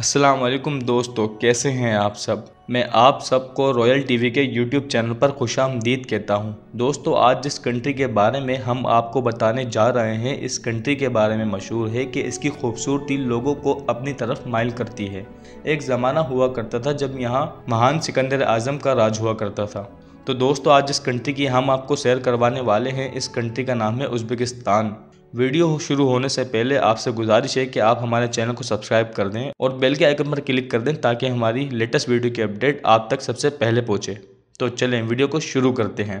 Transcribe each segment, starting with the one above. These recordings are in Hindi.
अस्सलाम वालेकुम दोस्तों कैसे हैं आप सब मैं आप सबको रॉयल टीवी के यूट्यूब चैनल पर खुश आमदीद कहता हूं। दोस्तों आज जिस कंट्री के बारे में हम आपको बताने जा रहे हैं इस कंट्री के बारे में मशहूर है कि इसकी खूबसूरती लोगों को अपनी तरफ माइल करती है एक ज़माना हुआ करता था जब यहाँ महान सिकंदर आज़म का राज हुआ करता था तो दोस्तों आज जिस कंट्री की हम आपको सैर करवाने वाले हैं इस कंट्री का नाम है उज्बेकिस्तान वीडियो शुरू होने से पहले आपसे गुजारिश है कि आप हमारे चैनल को सब्सक्राइब कर दें और बेल के आइकन पर क्लिक कर दें ताकि हमारी लेटेस्ट वीडियो की अपडेट आप तक सबसे पहले पहुँचे तो चलें वीडियो को शुरू करते हैं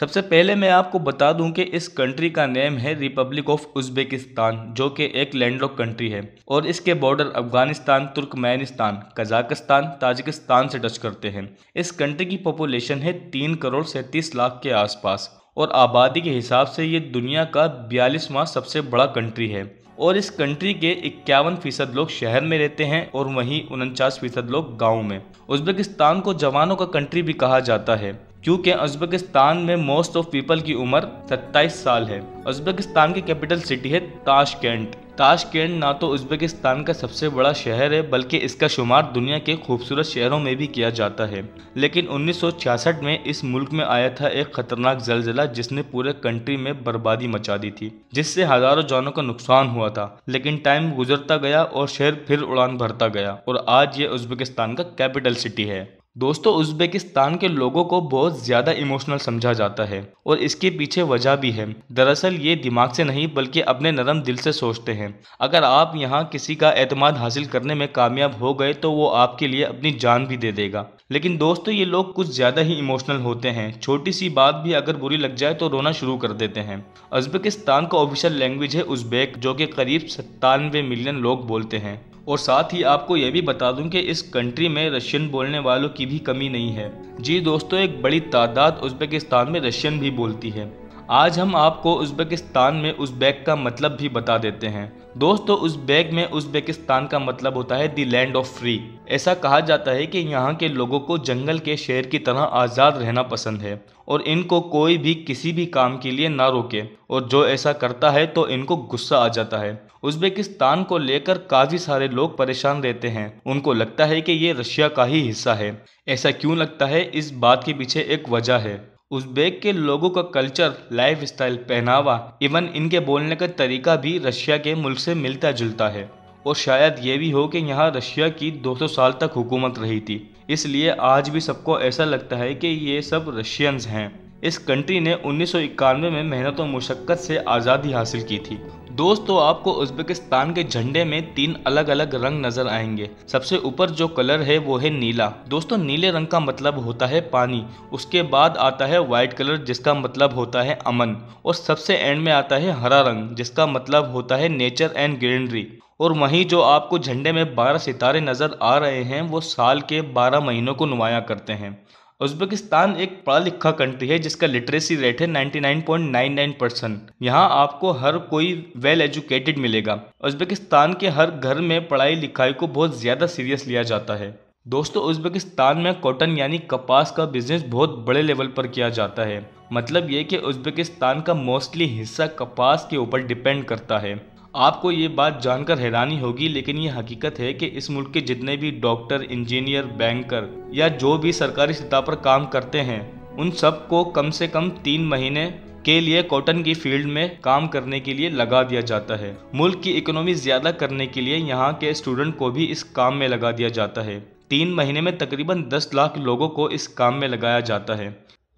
सबसे पहले मैं आपको बता दूं कि इस कंट्री का नेम है रिपब्लिक ऑफ उज्बेकिस्तान जो कि एक लैंडलॉक कंट्री है और इसके border Afghanistan Turkmenistan Kazakhstan Tajikistan से टच करते हैं इस कंट्री की पॉपुलेशन है तीन करोड़ सैंतीस लाख के आसपास और आबादी के हिसाब से ये दुनिया का बयालीसवां सबसे बड़ा कंट्री है और इस कंट्री के इक्यावन फीसद लोग शहर में रहते हैं और वहीं उनचास फीसद लोग गाँव में उज्बेकिस्तान को जवानों का कंट्री भी कहा जाता है क्योंकि उज्बेकिस्तान में मोस्ट ऑफ पीपल की उम्र 27 साल है उज्बेकिस्तान की कैपिटल सिटी है ताशकेंट ताशकंद ना तो उज़्बेकिस्तान का सबसे बड़ा शहर है बल्कि इसका शुमार दुनिया के खूबसूरत शहरों में भी किया जाता है लेकिन 1966 में इस मुल्क में आया था एक ख़तरनाक जलजिला जिसने पूरे कंट्री में बर्बादी मचा दी थी जिससे हज़ारों जानों का नुकसान हुआ था लेकिन टाइम गुजरता गया और शहर फिर उड़ान भरता गया और आज ये उज़्बेकिस्तान का कैपिटल सिटी है दोस्तों उज्बेकिस्तान के लोगों को बहुत ज़्यादा इमोशनल समझा जाता है और इसके पीछे वजह भी है दरअसल ये दिमाग से नहीं बल्कि अपने नरम दिल से सोचते हैं अगर आप यहाँ किसी का एतमाद हासिल करने में कामयाब हो गए तो वो आपके लिए अपनी जान भी दे देगा लेकिन दोस्तों ये लोग कुछ ज़्यादा ही इमोशनल होते हैं छोटी सी बात भी अगर बुरी लग जाए तो रोना शुरू कर देते हैं उज्बेकिस्तान का ऑफिशियल लैंग्वेज है उज्बेक जो कि करीब सत्तानवे मिलियन लोग बोलते हैं और साथ ही आपको यह भी बता दूं कि इस कंट्री में रशियन बोलने वालों की भी कमी नहीं है जी दोस्तों एक बड़ी तादाद उज्बेकिस्तान में रशियन भी बोलती है आज हम आपको उज्बेकिस्तान में उज्बेक का मतलब भी बता देते हैं दोस्तों उस बैग में उज्बेकिस्तान का मतलब होता है दी लैंड ऑफ फ्री ऐसा कहा जाता है कि यहाँ के लोगों को जंगल के शेर की तरह आज़ाद रहना पसंद है और इनको कोई भी किसी भी काम के लिए ना रोके और जो ऐसा करता है तो इनको गुस्सा आ जाता है उज्बेकिस्तान को लेकर काफ़ी सारे लोग परेशान रहते हैं उनको लगता है कि ये रशिया का ही हिस्सा है ऐसा क्यों लगता है इस बात के पीछे एक वजह है उज्बेक के लोगों का कल्चर लाइफ स्टाइल पहनावा इवन इनके बोलने का तरीका भी रशिया के मुल्क से मिलता जुलता है और शायद ये भी हो कि यहाँ रशिया की 200 साल तक हुकूमत रही थी इसलिए आज भी सबको ऐसा लगता है कि ये सब रशियंस हैं इस कंट्री ने उन्नीस में मेहनत और मुशक्क़त से आज़ादी हासिल की थी दोस्तों तो आपको उज्बेकिस्तान के झंडे में तीन अलग अलग रंग नजर आएंगे सबसे ऊपर जो कलर है वो है नीला दोस्तों नीले रंग का मतलब होता है पानी उसके बाद आता है व्हाइट कलर जिसका मतलब होता है अमन और सबसे एंड में आता है हरा रंग जिसका मतलब होता है नेचर एंड ग्रीनरी और वहीं जो आपको झंडे में बारह सितारे नज़र आ रहे हैं वो साल के बारह महीनों को नुमाया करते हैं उज्बेकिस्तान एक पढ़ा लिखा कंट्री है जिसका लिटरेसी रेट है 99.99 परसेंट यहाँ आपको हर कोई वेल एजुकेटेड मिलेगा उज्बेकिस्तान के हर घर में पढ़ाई लिखाई को बहुत ज़्यादा सीरियस लिया जाता है दोस्तों उज्बेकिस्तान में कॉटन यानी कपास का बिजनेस बहुत बड़े लेवल पर किया जाता है मतलब ये कि उज्बेकिस्तान का मोस्टली हिस्सा कपास के ऊपर डिपेंड करता है आपको ये बात जानकर हैरानी होगी लेकिन ये हकीकत है कि इस मुल्क के जितने भी डॉक्टर इंजीनियर बैंकर या जो भी सरकारी सतह पर काम करते हैं उन सब को कम से कम तीन महीने के लिए कॉटन की फील्ड में काम करने के लिए लगा दिया जाता है मुल्क की इकोनॉमी ज़्यादा करने के लिए यहाँ के स्टूडेंट को भी इस काम में लगा दिया जाता है तीन महीने में तकरीबन दस लाख लोगों को इस काम में लगाया जाता है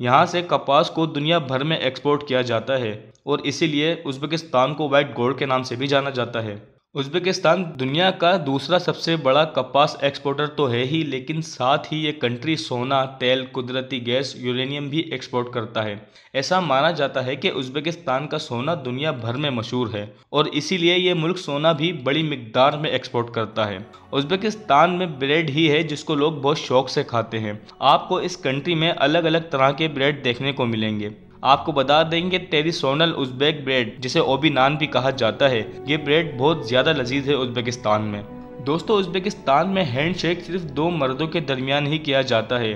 यहाँ से कपास को दुनिया भर में एक्सपोर्ट किया जाता है और इसीलिए उज़्बेकिस्तान को वाइट गोल्ड के नाम से भी जाना जाता है उज़्बेकिस्तान दुनिया का दूसरा सबसे बड़ा कपास एक्सपोर्टर तो है ही लेकिन साथ ही ये कंट्री सोना तेल कुदरती गैस यूरेनियम भी एक्सपोर्ट करता है ऐसा माना जाता है कि उज़्बेकिस्तान का सोना दुनिया भर में मशहूर है और इसीलिए ये मुल्क सोना भी बड़ी मकदार में एक्सपोर्ट करता है उज़्बेकिस्तान में ब्रेड ही है जिसको लोग बहुत शौक से खाते हैं आपको इस कंट्री में अलग अलग तरह के ब्रेड देखने को मिलेंगे आपको बता देंगे ट्रेडिशनल उज्बेक ब्रेड जिसे ओबी नान भी कहा जाता है ये ब्रेड बहुत ज़्यादा लजीज है उज्बेकिस्तान में दोस्तों उज्बेकिस्तान में हैंडशेक सिर्फ दो मर्दों के दरमियान ही किया जाता है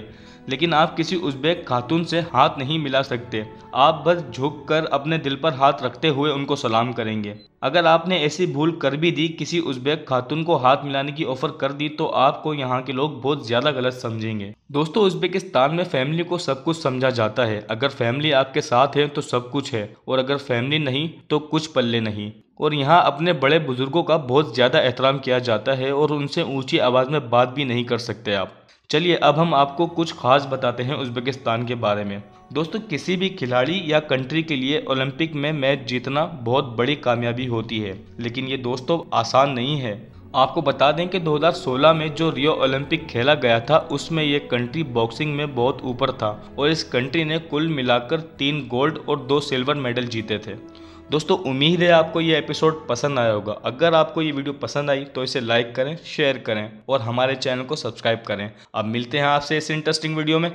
लेकिन आप किसी उज्बेक खातून से हाथ नहीं मिला सकते आप बस झुक कर अपने दिल पर हाथ रखते हुए उनको सलाम करेंगे अगर आपने ऐसी भूल कर भी दी किसी उज्बेक खातून को हाथ मिलाने की ऑफर कर दी तो आपको यहाँ के लोग बहुत ज़्यादा गलत समझेंगे दोस्तों उज्बेकिस्तान में फैमिली को सब कुछ समझा जाता है अगर फैमिली आपके साथ है तो सब कुछ है और अगर फैमिली नहीं तो कुछ पल्ले नहीं और यहाँ अपने बड़े बुजुर्गों का बहुत ज़्यादा एहतराम किया जाता है और उनसे ऊंची आवाज़ में बात भी नहीं कर सकते आप चलिए अब हम आपको कुछ खास बताते हैं उज्बेकिस्तान के बारे में दोस्तों किसी भी खिलाड़ी या कंट्री के लिए ओलंपिक में मैच जीतना बहुत बड़ी कामयाबी होती है लेकिन ये दोस्तों आसान नहीं है आपको बता दें कि 2016 में जो रियो ओलंपिक खेला गया था उसमें ये कंट्री बॉक्सिंग में बहुत ऊपर था और इस कंट्री ने कुल मिलाकर तीन गोल्ड और दो सिल्वर मेडल जीते थे दोस्तों उम्मीद है आपको ये एपिसोड पसंद आया होगा अगर आपको ये वीडियो पसंद आई तो इसे लाइक करें शेयर करें और हमारे चैनल को सब्सक्राइब करें अब मिलते हैं आपसे इस इंटरेस्टिंग वीडियो में